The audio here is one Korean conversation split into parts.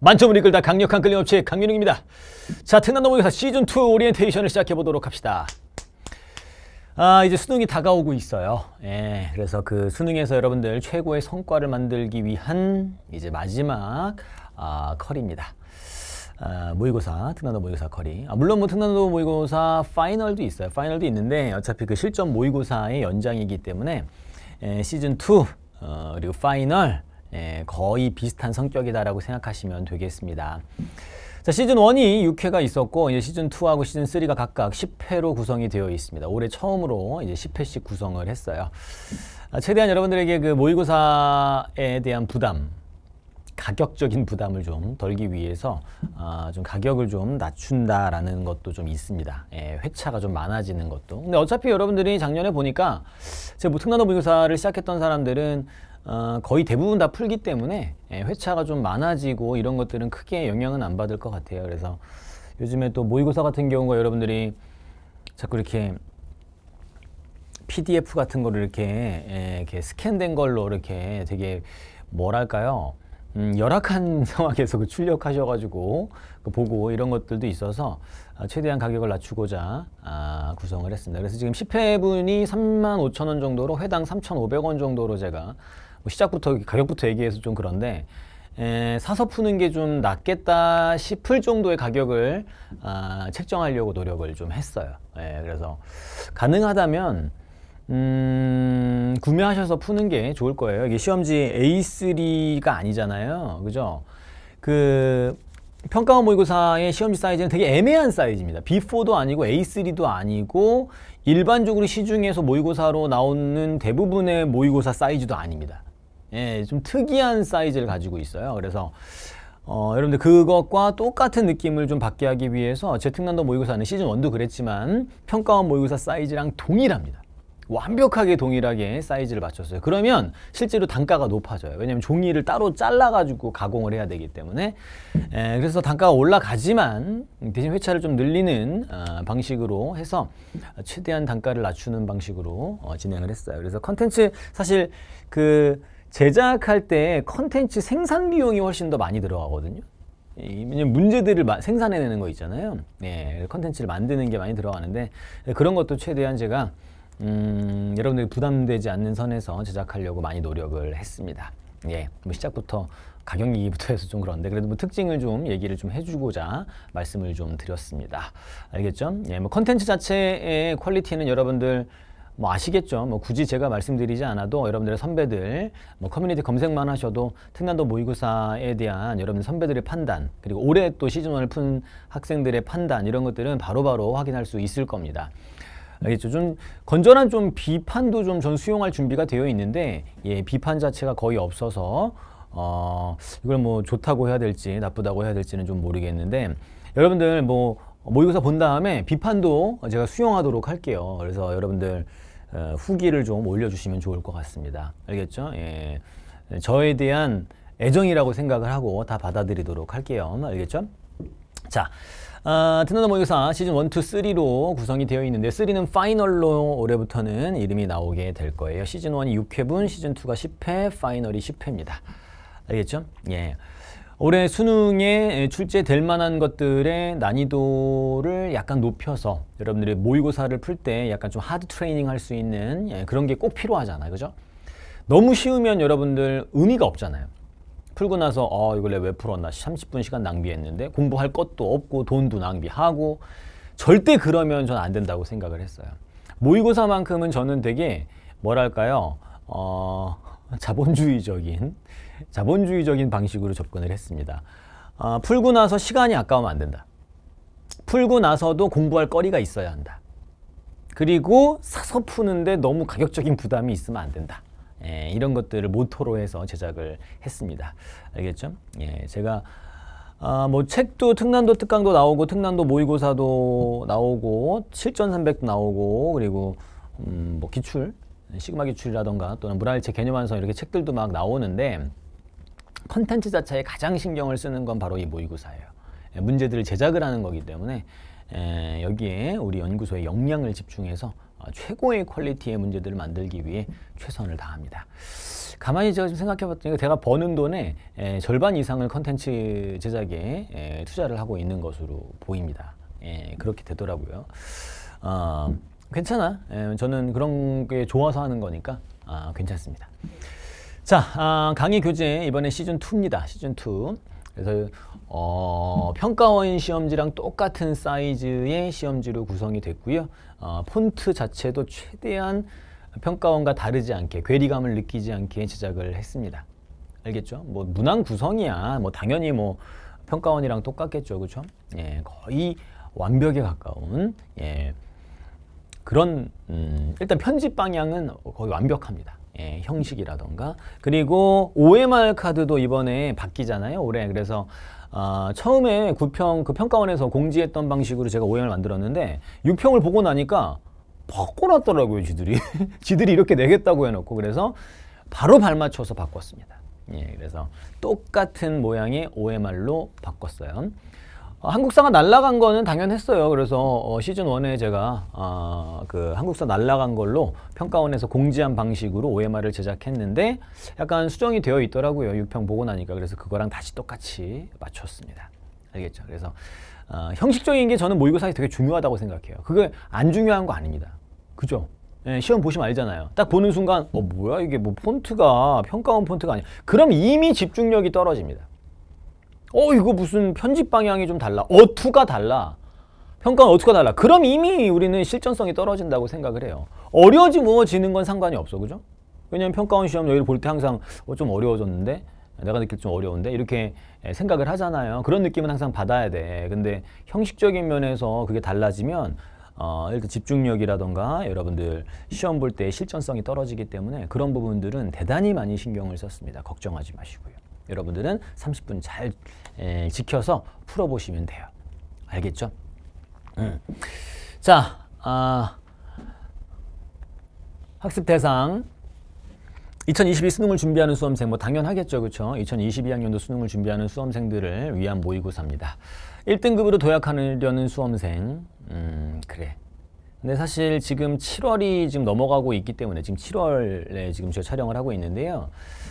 만점을 이끌다 강력한 끌림업체 강윤웅입니다 자, 특난 넘어가서 시즌2 오리엔테이션을 시작해보도록 합시다. 아, 이제 수능이 다가오고 있어요. 예, 그래서 그 수능에서 여러분들 최고의 성과를 만들기 위한 이제 마지막 아, 컬입니다. 아, 모의고사, 특난도 모의고사 커리. 아, 물론 뭐 특난도 모의고사 파이널도 있어요. 파이널도 있는데 어차피 그 실전 모의고사의 연장이기 때문에 예, 시즌 2 어, 그리고 파이널 예, 거의 비슷한 성격이다라고 생각하시면 되겠습니다. 자, 시즌 1이 6회가 있었고 이제 시즌 2하고 시즌 3가 각각 10회로 구성이 되어 있습니다. 올해 처음으로 이제 10회씩 구성을 했어요. 아, 최대한 여러분들에게 그 모의고사에 대한 부담 가격적인 부담을 좀 덜기 위해서 아, 좀 가격을 좀 낮춘다라는 것도 좀 있습니다. 예, 회차가 좀 많아지는 것도. 근데 어차피 여러분들이 작년에 보니까 제뭐 특난호 모의고사를 시작했던 사람들은 어, 거의 대부분 다 풀기 때문에 예, 회차가 좀 많아지고 이런 것들은 크게 영향은 안 받을 것 같아요. 그래서 요즘에 또 모의고사 같은 경우가 여러분들이 자꾸 이렇게 PDF 같은 거를 이렇게, 예, 이렇게 스캔된 걸로 이렇게 되게 뭐랄까요? 음, 열악한 상황에서 그 출력하셔가지고 그 보고 이런 것들도 있어서 아, 최대한 가격을 낮추고자 아, 구성을 했습니다. 그래서 지금 10회분이 35,000원 정도로 회당 3,500원 정도로 제가 뭐 시작부터 가격부터 얘기해서 좀 그런데 에, 사서 푸는 게 좀 낫겠다 싶을 정도의 가격을 아, 책정하려고 노력을 좀 했어요. 예, 그래서 가능하다면 음, 구매하셔서 푸는 게 좋을 거예요. 이게 시험지 A3가 아니잖아요. 그죠? 그 평가원 모의고사의 시험지 사이즈는 되게 애매한 사이즈입니다. B4도 아니고 A3도 아니고 일반적으로 시중에서 모의고사로 나오는 대부분의 모의고사 사이즈도 아닙니다. 예, 좀 특이한 사이즈를 가지고 있어요. 그래서 어, 여러분들 그것과 똑같은 느낌을 좀 받게 하기 위해서 재특난도 모의고사는 시즌1도 그랬지만 평가원 모의고사 사이즈랑 동일합니다. 완벽하게 동일하게 사이즈를 맞췄어요. 그러면 실제로 단가가 높아져요. 왜냐면 종이를 따로 잘라가지고 가공을 해야 되기 때문에 에, 예, 그래서 단가가 올라가지만 대신 회차를 좀 늘리는 어, 방식으로 해서 최대한 단가를 낮추는 방식으로 어, 진행을 했어요. 그래서 컨텐츠 사실 그 제작할 때 컨텐츠 생산 비용이 훨씬 더 많이 들어가거든요. 문제들을 생산해내는 거 있잖아요. 예, 컨텐츠를 만드는 게 많이 들어가는데 그런 것도 최대한 제가 음, 여러분들이 부담되지 않는 선에서 제작하려고 많이 노력을 했습니다. 예, 뭐 시작부터 가격 얘기부터 해서 좀 그런데 그래도 뭐 특징을 좀 얘기를 좀 해주고자 말씀을 좀 드렸습니다. 알겠죠? 예, 뭐 컨텐츠 자체의 퀄리티는 여러분들 뭐 아시겠죠. 뭐 굳이 제가 말씀드리지 않아도 여러분들의 선배들 뭐 커뮤니티 검색만 하셔도 특난도 모의고사에 대한 여러분 선배들의 판단 그리고 올해 또 시즌 1을 푼 학생들의 판단 이런 것들은 바로바로 바로 확인할 수 있을 겁니다. 알겠죠? 좀 건전한 좀 비판도 좀 전 수용할 준비가 되어 있는데 예, 비판 자체가 거의 없어서 어, 이걸 뭐 좋다고 해야 될지 나쁘다고 해야 될지는 좀 모르겠는데 여러분들 뭐 모의고사 본 다음에 비판도 제가 수용하도록 할게요. 그래서 여러분들 어, 후기를 좀 올려주시면 좋을 것 같습니다. 알겠죠? 예. 저에 대한 애정이라고 생각을 하고 다 받아들이도록 할게요. 알겠죠? 자, 듣는 어, 모의고사 시즌 1, 2, 3로 구성이 되어 있는데 3는 파이널로 올해부터는 이름이 나오게 될 거예요. 시즌 1이 6회분, 시즌 2가 10회, 파이널이 10회입니다. 알겠죠? 예. 올해 수능에 출제될 만한 것들의 난이도를 약간 높여서 여러분들이 모의고사를 풀 때 약간 좀 하드 트레이닝 할 수 있는 예, 그런 게 꼭 필요하잖아요. 그죠? 너무 쉬우면 여러분들 의미가 없잖아요. 풀고 나서 어 이걸 왜 풀었나 30분 시간 낭비했는데 공부할 것도 없고 돈도 낭비하고 절대 그러면 전 안 된다고 생각을 했어요. 모의고사만큼은 저는 되게 뭐랄까요? 어, 자본주의적인 자본주의적인 방식으로 접근을 했습니다. 아, 풀고 나서 시간이 아까우면 안 된다. 풀고 나서도 공부할 거리가 있어야 한다. 그리고 사서 푸는데 너무 가격적인 부담이 있으면 안 된다. 예, 이런 것들을 모토로 해서 제작을 했습니다. 알겠죠? 예, 제가 아, 뭐 책도 특난도 특강도 나오고 특난도 모의고사도 나오고 실전 300도 나오고 그리고 음, 뭐 기출 시그마 기출이라던가 또는 문화일체 개념 완성 이렇게 책들도 막 나오는데 컨텐츠 자체에 가장 신경을 쓰는 건 바로 이 모의고사예요. 예, 문제들을 제작을 하는 거기 때문에 에, 예, 여기에 우리 연구소의 역량을 집중해서 어, 최고의 퀄리티의 문제들을 만들기 위해 최선을 다합니다. 가만히 제가 생각해봤더니 제가 버는 돈의 에, 예, 절반 이상을 컨텐츠 제작에 에, 투자를 하고 있는 것으로 보입니다. 예, 그렇게 되더라고요. 어, 괜찮아. 에, 저는 그런 게 좋아서 하는 거니까 아, 괜찮습니다. 자, 아, 강의 교재 이번에 시즌 2입니다. 시즌 2. 그래서 어, 평가원 시험지랑 똑같은 사이즈의 시험지로 구성이 됐고요. 어, 폰트 자체도 최대한 평가원과 다르지 않게 괴리감을 느끼지 않게 제작을 했습니다. 알겠죠? 뭐 문항 구성이야. 뭐 당연히 뭐 평가원이랑 똑같겠죠. 그렇죠? 예, 거의 완벽에 가까운 예. 그런 음, 일단 편집 방향은 거의 완벽합니다. 예, 형식이라던가 그리고 OMR 카드도 이번에 바뀌잖아요. 올해 그래서 아, 처음에 구평 그 평가원에서 공지했던 방식으로 제가 OM을 만들었는데 6평을 보고 나니까 바꿔놨더라고요, 지들이. 지들이 이렇게 내겠다고 해놓고 그래서 바로 발맞춰서 바꿨습니다. 예, 그래서 똑같은 모양의 OMR로 바꿨어요. 어, 한국사가 날라간 거는 당연했어요. 그래서 어, 시즌 1에 제가 어, 그 한국사 날라간 걸로 평가원에서 공지한 방식으로 OMR을 제작했는데 약간 수정이 되어 있더라고요. 6평 보고 나니까. 그래서 그거랑 다시 똑같이 맞췄습니다. 알겠죠? 그래서 어, 형식적인 게 저는 모의고사에 되게 중요하다고 생각해요. 그게 안 중요한 거 아닙니다. 그죠? 예, 시험 보시면 알잖아요. 딱 보는 순간 어 뭐야 이게 뭐 폰트가 평가원 폰트가 아니야. 그럼 이미 집중력이 떨어집니다. 어 이거 무슨 편집 방향이 좀 달라 어투가 달라 평가는 어투가 달라 그럼 이미 우리는 실전성이 떨어진다고 생각을 해요 어려워지는 뭐 건 상관이 없어 그죠 왜냐면 평가원 시험 여기를 볼 때 항상 어, 좀 어려워졌는데 내가 느낄 좀 어려운데 이렇게 예, 생각을 하잖아요 그런 느낌은 항상 받아야 돼 근데 형식적인 면에서 그게 달라지면 어, 일단 집중력이라던가 여러분들 시험 볼 때 실전성이 떨어지기 때문에 그런 부분들은 대단히 많이 신경을 썼습니다 걱정하지 마시고요 여러분들은 30분 잘 에, 지켜서 풀어보시면 돼요. 알겠죠? 음. 자, 아, 학습 대상 2022 수능을 준비하는 수험생 뭐 당연하겠죠 그렇죠 2022학년도 수능을 준비하는 수험생들을 위한 모의고사입니다 1등급으로 도약하려는 수험생 음 그래 근데 사실 지금 7월이 지금 넘어가고 있기 때문에 지금 7월에 지금 저 촬영을 하고 있는데요.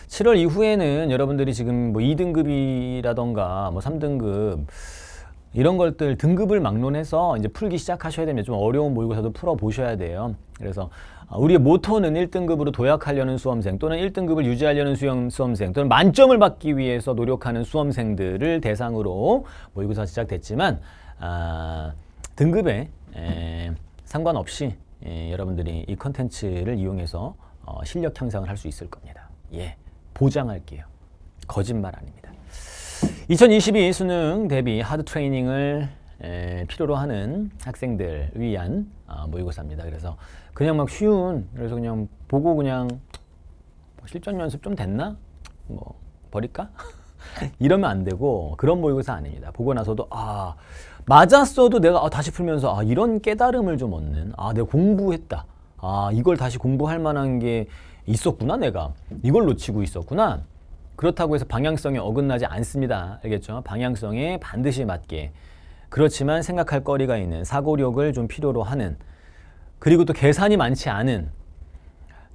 7월 이후에는 여러분들이 지금 뭐 2등급이라던가 뭐 3등급 이런 것들 등급을 막론해서 이제 풀기 시작하셔야 됩니다. 좀 어려운 모의고사도 풀어보셔야 돼요. 그래서 아, 우리의 모토는 1등급으로 도약하려는 수험생 또는 1등급을 유지하려는 수험, 수험생 또는 만점을 받기 위해서 노력하는 수험생들을 대상으로 모의고사 시작됐지만 아, 등급에 에, 상관없이 예, 여러분들이 이 컨텐츠를 이용해서 어, 실력 향상을 할 수 있을 겁니다. 예, 보장할게요. 거짓말 아닙니다. 2022 수능 대비 하드 트레이닝을 에, 필요로 하는 학생들 위한 어, 모의고사입니다. 그래서 그냥 막 쉬운 그래서 그냥 보고 그냥 뭐 실전 연습 좀 됐나? 뭐 버릴까? 이러면 안 되고 그런 모의고사 아닙니다. 보고 나서도 아 맞았어도 내가 아, 다시 풀면서 아, 이런 깨달음을 좀 얻는 아 내가 공부했다 아 이걸 다시 공부할 만한 게 있었구나 내가 이걸 놓치고 있었구나 그렇다고 해서 방향성에 어긋나지 않습니다 알겠죠 방향성에 반드시 맞게 그렇지만 생각할 거리가 있는 사고력을 좀 필요로 하는 그리고 또 계산이 많지 않은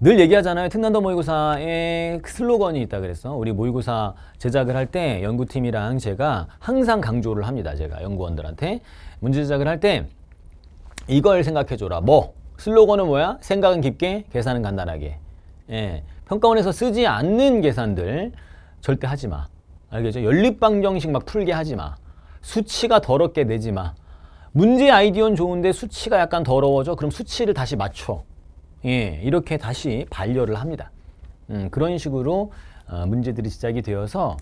늘 얘기하잖아요. 특난도 모의고사에 슬로건이 있다 그랬어 우리 모의고사 제작을 할 때 연구팀이랑 제가 항상 강조를 합니다. 제가 연구원들한테 문제 제작을 할 때 이걸 생각해줘라. 뭐? 슬로건은 뭐야? 생각은 깊게, 계산은 간단하게. 예. 평가원에서 쓰지 않는 계산들 절대 하지 마. 알겠죠? 연립방정식 막 풀게 하지 마. 수치가 더럽게 내지 마. 문제 아이디어는 좋은데 수치가 약간 더러워져? 그럼 수치를 다시 맞춰. 예, 이렇게 다시 반려를 합니다. 음, 그런 식으로 어, 문제들이 시작이 되어서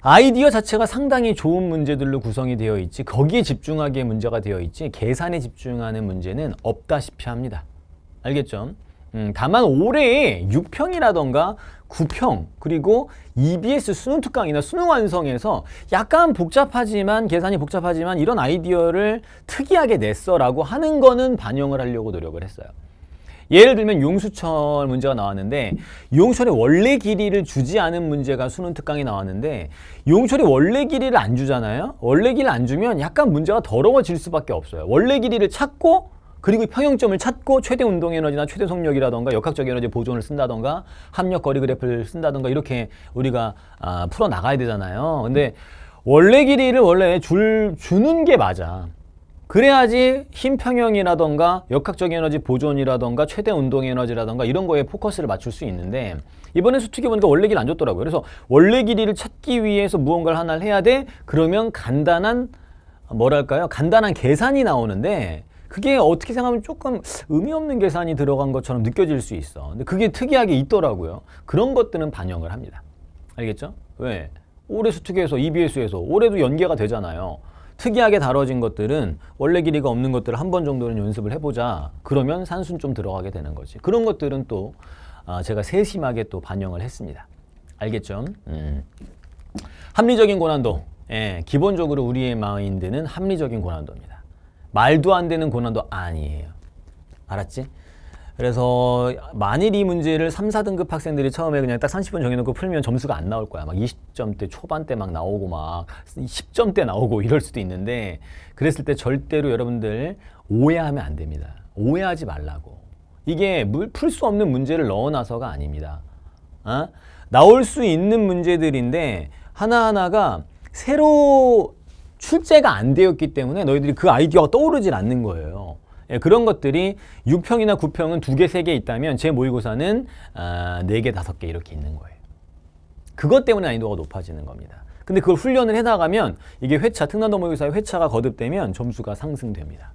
아이디어 자체가 상당히 좋은 문제들로 구성이 되어 있지 거기에 집중하기에 문제가 되어 있지 계산에 집중하는 문제는 없다시피 합니다. 알겠죠? 음, 다만 올해 6평이라던가 9평 그리고 EBS 수능 특강이나 수능 완성에서 약간 복잡하지만 계산이 복잡하지만 이런 아이디어를 특이하게 냈어라고 하는 거는 반영을 하려고 노력을 했어요. 예를 들면 용수철 문제가 나왔는데 용철의 원래 길이를 주지 않은 문제가 수능 특강이 나왔는데 용철이 원래 길이를 안 주잖아요. 원래 길을 안 주면 약간 문제가 더러워질 수밖에 없어요. 원래 길이를 찾고 그리고 평형점을 찾고 최대 운동 에너지나 최대 속력이라던가 역학적 에너지 보존을 쓴다던가 합력 거리 그래프를 쓴다던가 이렇게 우리가 아, 풀어 나가야 되잖아요. 근데 원래 길이를 원래 줄 주는 게 맞아. 그래야지 힘 평형이라던가 역학적 에너지 보존이라던가 최대 운동 에너지라던가 이런 거에 포커스를 맞출 수 있는데 이번에 수축해 보니까 원래 길안좋더라고요 그래서 원래 길이를 찾기 위해서 무언가를 하나를 해야 돼. 그러면 간단한 뭐랄까요? 간단한 계산이 나오는데 그게 어떻게 생각하면 조금 의미 없는 계산이 들어간 것처럼 느껴질 수 있어. 근데 그게 특이하게 있더라고요. 그런 것들은 반영을 합니다. 알겠죠? 왜? 올해 수축에서 EBS에서 올해도 연계가 되잖아요. 특이하게 다뤄진 것들은 원래 길이가 없는 것들을 한 번 정도는 연습을 해보자. 그러면 산순 좀 들어가게 되는 거지. 그런 것들은 또 아, 제가 세심하게 또 반영을 했습니다. 알겠죠? 음. 합리적인 고난도. 예, 기본적으로 우리의 마인드는 합리적인 고난도입니다. 말도 안 되는 고난도 아니에요. 알았지? 그래서 만일 이 문제를 3, 4등급 학생들이 처음에 그냥 딱 30분 정해놓고 풀면 점수가 안 나올 거야. 막 20점대 초반대 막 나오고 막 10점대 나오고 이럴 수도 있는데 그랬을 때 절대로 여러분들 오해하면 안 됩니다. 오해하지 말라고. 이게 풀 수 없는 문제를 넣어놔서가 아닙니다. 어? 나올 수 있는 문제들인데 하나하나가 새로 출제가 안 되었기 때문에 너희들이 그 아이디어가 떠오르질 않는 거예요. 예, 그런 것들이 6평이나 9평은 2개, 3개 있다면 제 모의고사는 아, 4개, 5개 이렇게 있는 거예요. 그것 때문에 난이도가 높아지는 겁니다. 근데 그걸 훈련을 해나가면 이게 회차, 특난도 모의고사의 회차가 거듭되면 점수가 상승됩니다.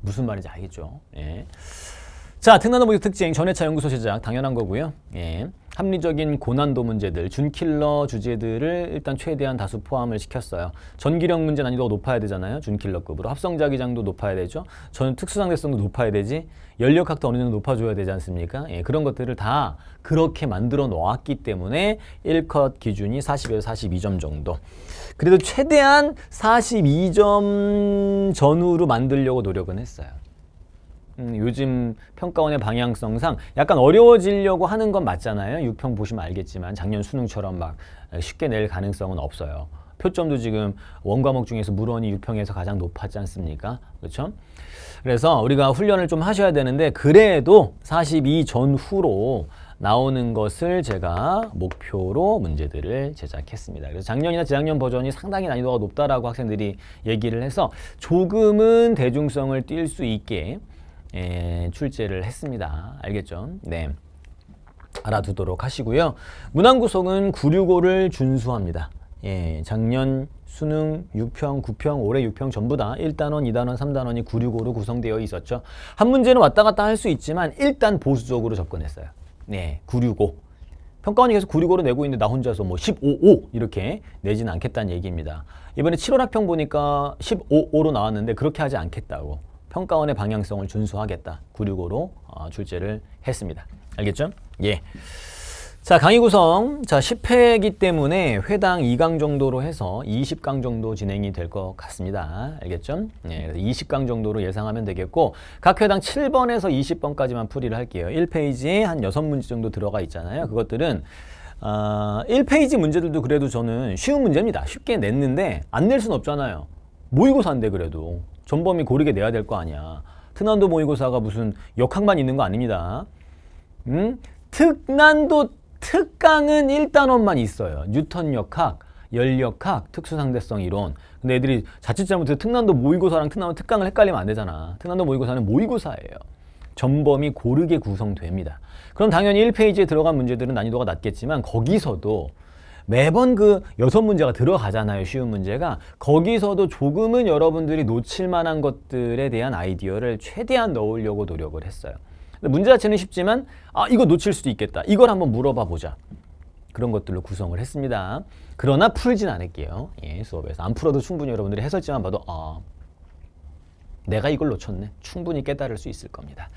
무슨 말인지 알겠죠? 예. 자, 특나노 목적 특징, 전해차 연구소 시작 당연한 거고요. 예. 합리적인 고난도 문제들, 준킬러 주제들을 일단 최대한 다수 포함을 시켰어요. 전기력 문제 난이도가 높아야 되잖아요. 준킬러급으로. 합성자기장도 높아야 되죠. 전 특수상대성도 높아야 되지. 연력학도 어느 정도 높아줘야 되지 않습니까? 예, 그런 것들을 다 그렇게 만들어 놓았기 때문에 1컷 기준이 40에서 42점 정도. 그래도 최대한 42점 전후로 만들려고 노력은 했어요. 음, 요즘 평가원의 방향성상 약간 어려워지려고 하는 건 맞잖아요. 6평 보시면 알겠지만 작년 수능처럼 막 쉽게 낼 가능성은 없어요. 표점도 지금 원과목 중에서 물원이 6평에서 가장 높았지 않습니까? 그렇죠? 그래서 우리가 훈련을 좀 하셔야 되는데 그래도 42 전후로 나오는 것을 제가 목표로 문제들을 제작했습니다. 그래서 작년이나 재작년 버전이 상당히 난이도가 높다라고 학생들이 얘기를 해서 조금은 대중성을 띌 수 있게 예, 출제를 했습니다. 알겠죠? 네. 알아두도록 하시고요. 문항구속은 965를 준수합니다. 예, 작년 수능 6평, 9평, 올해 6평 전부 다 1단원, 2단원, 3단원이 965로 구성되어 있었죠. 한 문제는 왔다 갔다 할 수 있지만 일단 보수적으로 접근했어요. 네, 965. 평가원이 계속 965로 내고 있는데 나 혼자서 뭐 155 이렇게 내지는 않겠다는 얘기입니다. 이번에 7월 학평 보니까 155로 나왔는데 그렇게 하지 않겠다고. 평가원의 방향성을 준수하겠다. 965로 어, 출제를 했습니다. 알겠죠? 예. 자, 강의 구성. 자, 10회이기 때문에 회당 2강 정도로 해서 20강 정도 진행이 될 것 같습니다. 알겠죠? 예, 그래서 20강 정도로 예상하면 되겠고 각 회당 7번에서 20번까지만 풀이를 할게요. 1페이지에 한 6문제 정도 들어가 있잖아요. 그것들은 어, 1페이지 문제들도 그래도 저는 쉬운 문제입니다. 쉽게 냈는데 안 낼 순 없잖아요. 모의고사인데 그래도 전범이 고르게 내야 될 거 아니야. 특난도 모의고사가 무슨 역학만 있는 거 아닙니다. 음? 특난도 특강은 1단원만 있어요. 뉴턴 역학, 열역학, 특수상대성 이론. 근데 애들이 자칫 잘못해서 특난도 모의고사랑 특난도 특강을 헷갈리면 안 되잖아. 특난도 모의고사는 모의고사예요. 전범이 고르게 구성됩니다. 그럼 당연히 1페이지에 들어간 문제들은 난이도가 낮겠지만 거기서도 매번 그 여섯 문제가 들어가잖아요. 쉬운 문제가. 거기서도 조금은 여러분들이 놓칠 만한 것들에 대한 아이디어를 최대한 넣으려고 노력을 했어요. 문제 자체는 쉽지만 아 이거 놓칠 수도 있겠다. 이걸 한번 물어봐 보자. 그런 것들로 구성을 했습니다. 그러나 풀진 않을게요. 예, 수업에서. 안 풀어도 충분히 여러분들이 해설지만 봐도 아 내가 이걸 놓쳤네. 충분히 깨달을 수 있을 겁니다.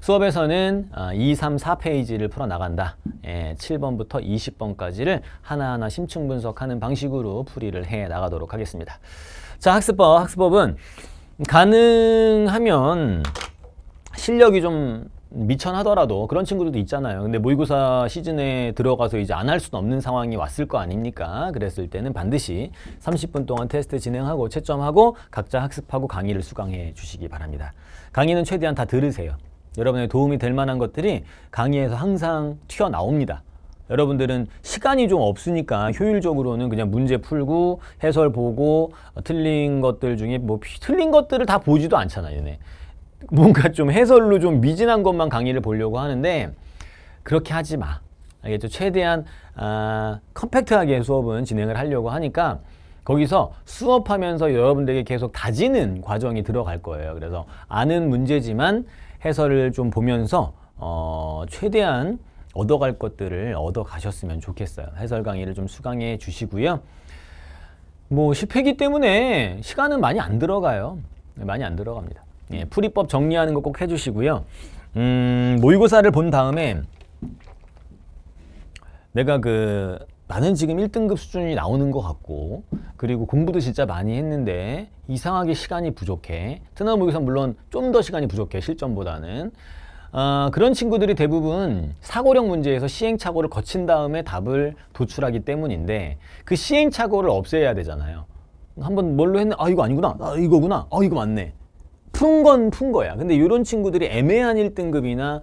수업에서는 2, 아, 3, 4페이지를 풀어나간다. 7번부터 예, 20번까지를 하나하나 심층 분석하는 방식으로 풀이를 해 나가도록 하겠습니다. 자, 학습법. 학습법은 가능하면 실력이 좀 미천하더라도 그런 친구들도 있잖아요. 근데 모의고사 시즌에 들어가서 이제 안 할 수는 없는 상황이 왔을 거 아닙니까? 그랬을 때는 반드시 30분 동안 테스트 진행하고 채점하고 각자 학습하고 강의를 수강해 주시기 바랍니다. 강의는 최대한 다 들으세요. 여러분의 도움이 될 만한 것들이 강의에서 항상 튀어나옵니다. 여러분들은 시간이 좀 없으니까 효율적으로는 그냥 문제 풀고 해설 보고 어, 틀린 것들 중에 뭐 틀린 것들을 다 보지도 않잖아요. 얘네. 뭔가 좀 해설로 좀 미진한 것만 강의를 보려고 하는데 그렇게 하지 마. 알겠죠? 최대한 아, 컴팩트하게 수업은 진행을 하려고 하니까 거기서 수업하면서 여러분들에게 계속 다지는 과정이 들어갈 거예요. 그래서 아는 문제지만 해설을 좀 보면서 어, 최대한 얻어갈 것들을 얻어가셨으면 좋겠어요. 해설 강의를 좀 수강해 주시고요. 뭐 10회기 때문에 시간은 많이 안 들어가요. 많이 안 들어갑니다. 예, 풀이법 정리하는 거 꼭 해주시고요. 음, 모의고사를 본 다음에 내가 그 나는 지금 1등급 수준이 나오는 것 같고 그리고 공부도 진짜 많이 했는데 이상하게 시간이 부족해 트나 모의고사 물론 좀 더 시간이 부족해 실전보다는 어, 그런 친구들이 대부분 사고력 문제에서 시행착오를 거친 다음에 답을 도출하기 때문인데 그 시행착오를 없애야 되잖아요 한번 뭘로 했는데 아 이거 아니구나 아 이거구나 아 이거 맞네 푼건푼 거야. 근데 이런 친구들이 애매한 1등급이나 어,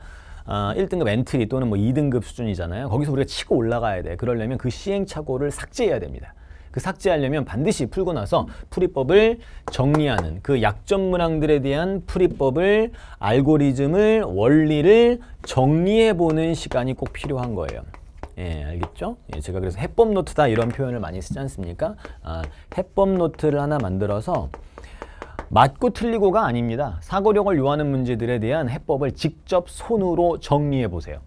아, 1등급 엔트리 또는 뭐 2등급 수준이잖아요. 거기서 우리가 치고 올라가야 돼. 그러려면 그 시행착오를 삭제해야 됩니다. 그 삭제하려면 반드시 풀고 나서 풀이법을 정리하는 그 약점 문항들에 대한 풀이법을 알고리즘을 원리를 정리해보는 시간이 꼭 필요한 거예요. 예, 알겠죠? 예, 제가 그래서 해법 노트다 이런 표현을 많이 쓰지 않습니까? 아, 해법 노트를 하나 만들어서 맞고 틀리고가 아닙니다. 사고력을 요하는 문제들에 대한 해법을 직접 손으로 정리해 보세요.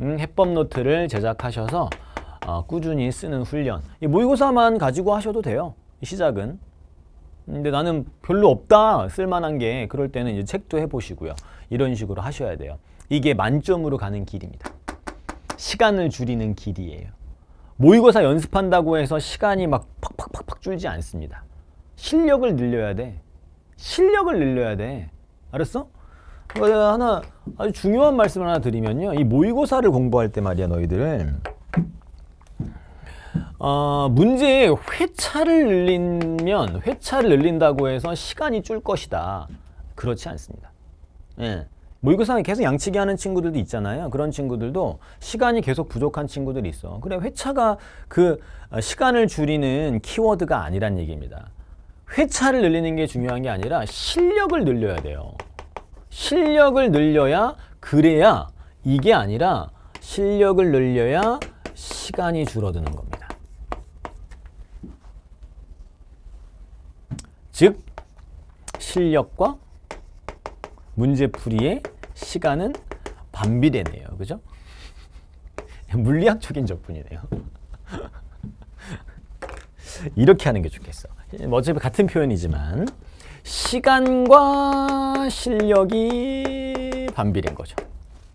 음, 해법 노트를 제작하셔서 어, 꾸준히 쓰는 훈련. 모의고사만 가지고 하셔도 돼요. 시작은. 근데 나는 별로 없다 쓸만한 게 그럴 때는 이제 책도 해보시고요. 이런 식으로 하셔야 돼요. 이게 만점으로 가는 길입니다. 시간을 줄이는 길이에요. 모의고사 연습한다고 해서 시간이 막 팍팍팍팍 줄지 않습니다. 실력을 늘려야 돼. 실력을 늘려야 돼. 알았어? 그러 어, 하나 아주 중요한 말씀을 하나 드리면요. 이 모의고사를 공부할 때 말이야 너희들은 어, 문제의 회차를 늘리면 회차를 늘린다고 해서 시간이 줄 것이다. 그렇지 않습니다. 예. 모의고사 계속 양치기 하는 친구들도 있잖아요. 그런 친구들도 시간이 계속 부족한 친구들이 있어. 그래 회차가 그 시간을 줄이는 키워드가 아니란 얘기입니다. 회차를 늘리는 게 중요한 게 아니라 실력을 늘려야 돼요. 실력을 늘려야 그래야 이게 아니라 실력을 늘려야 시간이 줄어드는 겁니다. 즉 실력과 문제풀이의 시간은 반비례네요. 그죠? 물리학적인 접근이네요. 이렇게 하는 게 좋겠어. 뭐 어차피 같은 표현이지만 시간과 실력이 반비례인 거죠.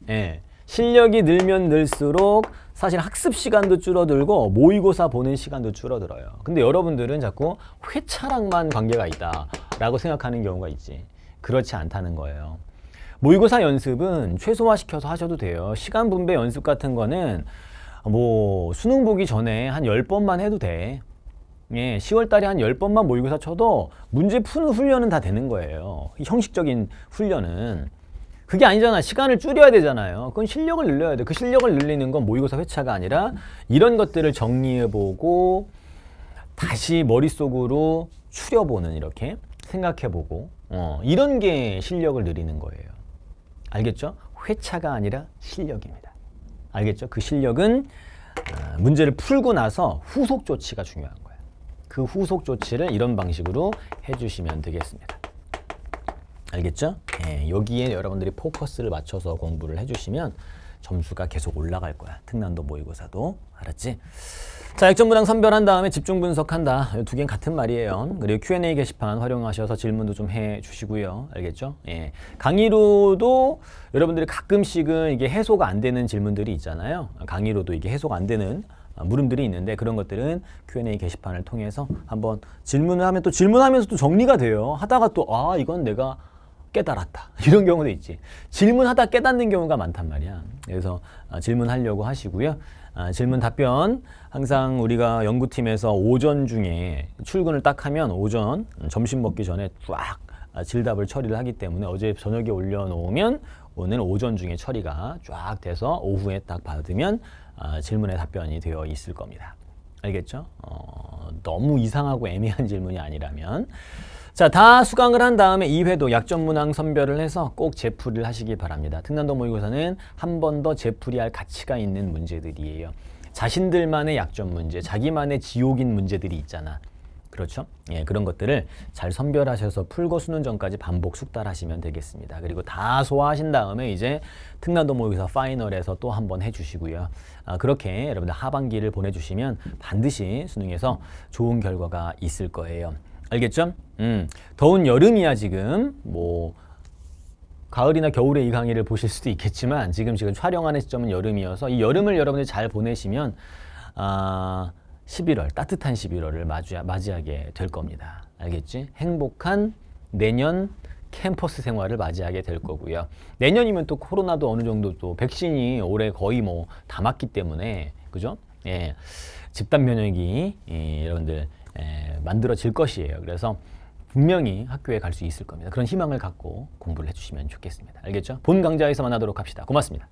예. 실력이 늘면 늘수록 사실 학습 시간도 줄어들고 모의고사 보는 시간도 줄어들어요. 근데 여러분들은 자꾸 회차랑만 관계가 있다 라고 생각하는 경우가 있지. 그렇지 않다는 거예요. 모의고사 연습은 최소화시켜서 하셔도 돼요. 시간 분배 연습 같은 거는 뭐 수능 보기 전에 한 열번만 해도 돼. 예, 10월달에 한 10번만 모의고사 쳐도 문제 푸는 훈련은 다 되는 거예요. 형식적인 훈련은. 그게 아니잖아. 시간을 줄여야 되잖아요. 그건 실력을 늘려야 돼. 그 실력을 늘리는 건 모의고사 회차가 아니라 이런 것들을 정리해보고 다시 머릿속으로 추려보는 이렇게 생각해보고 어, 이런 게 실력을 늘리는 거예요. 알겠죠? 회차가 아니라 실력입니다. 알겠죠? 그 실력은 아, 문제를 풀고 나서 후속 조치가 중요한 거예요. 그 후속 조치를 이런 방식으로 해주시면 되겠습니다. 알겠죠? 예, 여기에 여러분들이 포커스를 맞춰서 공부를 해주시면 점수가 계속 올라갈 거야. 특난도 모의고사도. 알았지? 자, 액정부랑 선별한 다음에 집중 분석한다. 두 개는 같은 말이에요. 그리고 Q&A 게시판 활용하셔서 질문도 좀 해주시고요. 알겠죠? 예. 강의로도 여러분들이 가끔씩은 이게 해소가 안 되는 질문들이 있잖아요. 강의로도 이게 해소가 안 되는 아, 물음들이 있는데 그런 것들은 Q&A 게시판을 통해서 한번 질문을 하면 또 질문하면서 또 정리가 돼요. 하다가 또 아 이건 내가 깨달았다 이런 경우도 있지. 질문하다 깨닫는 경우가 많단 말이야. 그래서 아, 질문하려고 하시고요. 아, 질문 답변 항상 우리가 연구팀에서 오전 중에 출근을 딱 하면 오전 점심 먹기 전에 쫙 질답을 처리를 하기 때문에 어제 저녁에 올려놓으면 오늘 오전 중에 처리가 쫙 돼서 오후에 딱 받으면 어, 아, 질문에 답변이 되어 있을 겁니다. 알겠죠? 어, 너무 이상하고 애매한 질문이 아니라면 자, 다 수강을 한 다음에 2회도 약점 문항 선별을 해서 꼭 제풀을 하시기 바랍니다. 특난도 모의고사는 한 번더 제풀이할 가치가 있는 문제들이에요. 자신들만의 약점 문제, 자기만의 지옥인 문제들이 있잖아. 그렇죠? 예, 그런 것들을 잘 선별하셔서 풀고 수능 전까지 반복 숙달하시면 되겠습니다. 그리고 다 소화하신 다음에 이제 특난도 모의고사 파이널에서 또 한 번 해주시고요. 아, 그렇게 여러분들 하반기를 보내주시면 반드시 수능에서 좋은 결과가 있을 거예요. 알겠죠? 음, 더운 여름이야 지금 뭐 가을이나 겨울에 이 강의를 보실 수도 있겠지만 지금 지금 촬영하는 시점은 여름이어서 이 여름을 여러분들잘 보내시면 아... 11월 따뜻한 11월을 맞이하, 게될 겁니다. 알겠지? 행복한 내년 캠퍼스 생활을 맞이하게 될 거고요. 내년이면 또 코로나도 어느 정도 또 백신이 올해 거의 뭐 다 맞기 때문에 그죠? 예, 집단 면역이 예, 여러분들 예, 만들어질 것이에요. 그래서 분명히 학교에 갈 수 있을 겁니다. 그런 희망을 갖고 공부를 해주시면 좋겠습니다. 알겠죠? 본 강좌에서 만나도록 합시다. 고맙습니다.